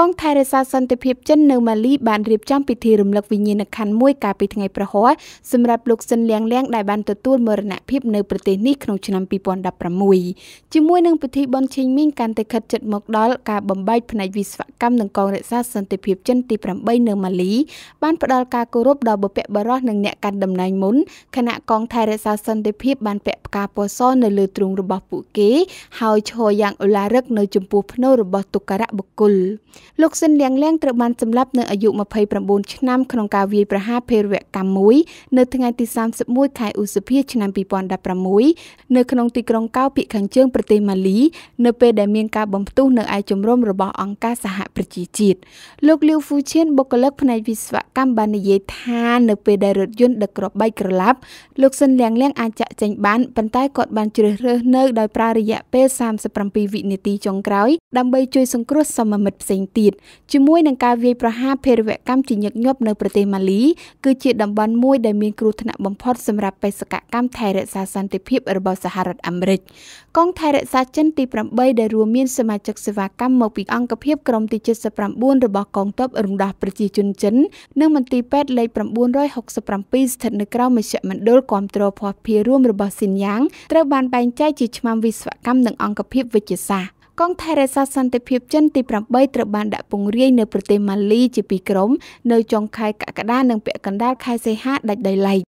កងថែរក្សាសន្តិភាពចិននៅម៉ាលីបានរៀបចំពិធីរំលឹកវិញ្ញាណក្ខន្ធមួយកាលពីថ្ងៃប្រហ័សសម្រាប់លោកស៊ិនលៀងលៀងដែលបានទទួលមរណភាពនៅប្រទេសនេះក្នុងឆ្នាំ2016ជាមួយនឹងពិធីបុណ្យឈិញមីងកាន់តែខិតជិតមកដល់ការបំបែកផ្នែកវិស្វកម្មនឹងកងរក្សាសន្តិភាពចិនទី8នៅម៉ាលីបានផ្ដល់ការគោរពដល់បុព្វបុរសនិងអ្នកកាន់តំណែងមុនគណៈកងថែរក្សាសន្តិភាពបានពាក់ផ្កាពណ៌សនៅលើទ្រូងរបស់ពួកគេហើយឈរយ៉ាងឧឡារិកនៅចំពោះភ្នូររបស់ទុក្ករៈបុគ្គលលោកស៊ិនលៀងលៀងត្រូវបានសម្លាប់នៅអាយុ29ឆ្នាំក្នុងការវាយប្រហារភេរវកម្មមួយនៅថ្ងៃទី31ខែឧសភាឆ្នាំ2016នៅក្នុងទីក្រុងកៅភាគខាងជើងប្រទេសម៉ាលីនៅពេលដែលមានការបំផ្ទុះនៅឯជំរំរបស់អង្គការសហប្រជាជាតិលោកលីវហ្វូឈៀនបុគ្គលិកផ្នែកវិស្វកម្មបាននិយាយថានៅពេលដែលរថយន្តដឹកក្របីក្រឡាប់លោកស៊ិនលៀងលៀងអាចចាក់ចែងបានប៉ុន្តែគាត់បានជ្រើសរើសនៅដោយប្រើរយៈពេល37វិនាទីចុងក្រោយដើម្បីជួយសង្គ្រោះសមមិត្តផ្សេងទៀតជាមួយនឹងការវាយប្រហារភេរវកម្មជាញឹកញាប់នៅប្រទេសម៉ាលី គឺជាតំបន់មួយដែលមានគ្រោះថ្នាក់បំផុតសម្រាប់បេសកកម្មថែរក្សាសន្តិភាពរបស់សហរដ្ឋអាមេរិកកងថែរក្សាចិនទី8ដែលរួមមានសមាជិកសេវាកម្មមកពីអង្គភាពក្រុមទី79របស់កងទ័ពរំដោះប្រជាជនចិននិងមន្ទីរពេទ្យលេខ967ស្ថិតនៅក្រោមមជ្ឈមណ្ឌលគាំទ្រភ័ស្តុភាររួមរបស់ស៊ីនយ៉ាងត្រូវបានបែងចែកជាឆ្មាំវិស្វកម្មនិងអង្គភាពវិទ្យាសាស្ត្រកងថែរក្សាសន្តិភាពចិនទី8ត្រូវបានដាក់ពង្រាយនៅប្រទេសម៉ាលីជាពីរក្រុម នៅចុងខែកក្កដានិងពាក់កណ្ដាលខែសីហាដាច់ដោយឡែក។